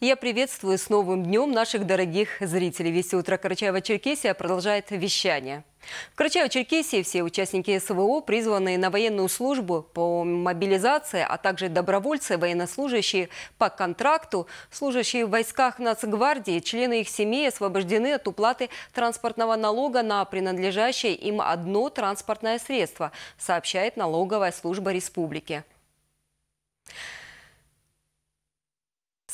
Я приветствую с новым днем наших дорогих зрителей. Вести утро Карачаева-Черкесия продолжает вещание. В Карачаево-Черкесии все участники СВО, призванные на военную службу по мобилизации, а также добровольцы, военнослужащие по контракту, служащие в войсках Нацгвардии, члены их семей освобождены от уплаты транспортного налога на принадлежащее им одно транспортное средство, сообщает налоговая служба республики.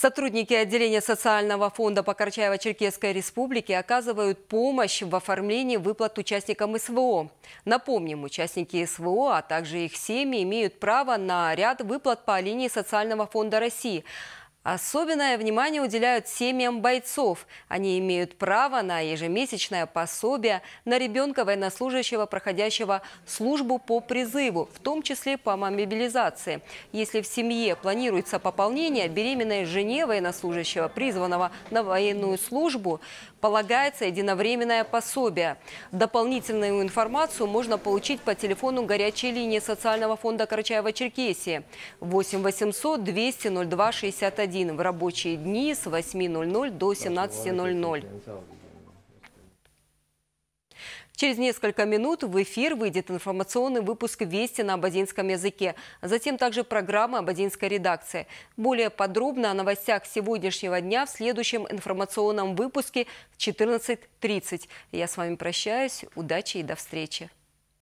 Сотрудники отделения социального фонда по Карачаево-Черкесской республике оказывают помощь в оформлении выплат участникам СВО. Напомним, участники СВО, а также их семьи имеют право на ряд выплат по линии социального фонда России – Особенное внимание уделяют семьям бойцов. Они имеют право на ежемесячное пособие на ребенка военнослужащего, проходящего службу по призыву, в том числе по мобилизации. Если в семье планируется пополнение, беременной жене военнослужащего, призванного на военную службу, полагается единовременное пособие. Дополнительную информацию можно получить по телефону горячей линии социального фонда Карачаева-Черкесии 8 800 200 02 61 один в рабочие дни с 8.00 до 17.00. Через несколько минут в эфир выйдет информационный выпуск «Вести на абазинском языке», а затем также программа абазинской редакции. Более подробно о новостях сегодняшнего дня в следующем информационном выпуске в 14.30. Я с вами прощаюсь. Удачи и до встречи.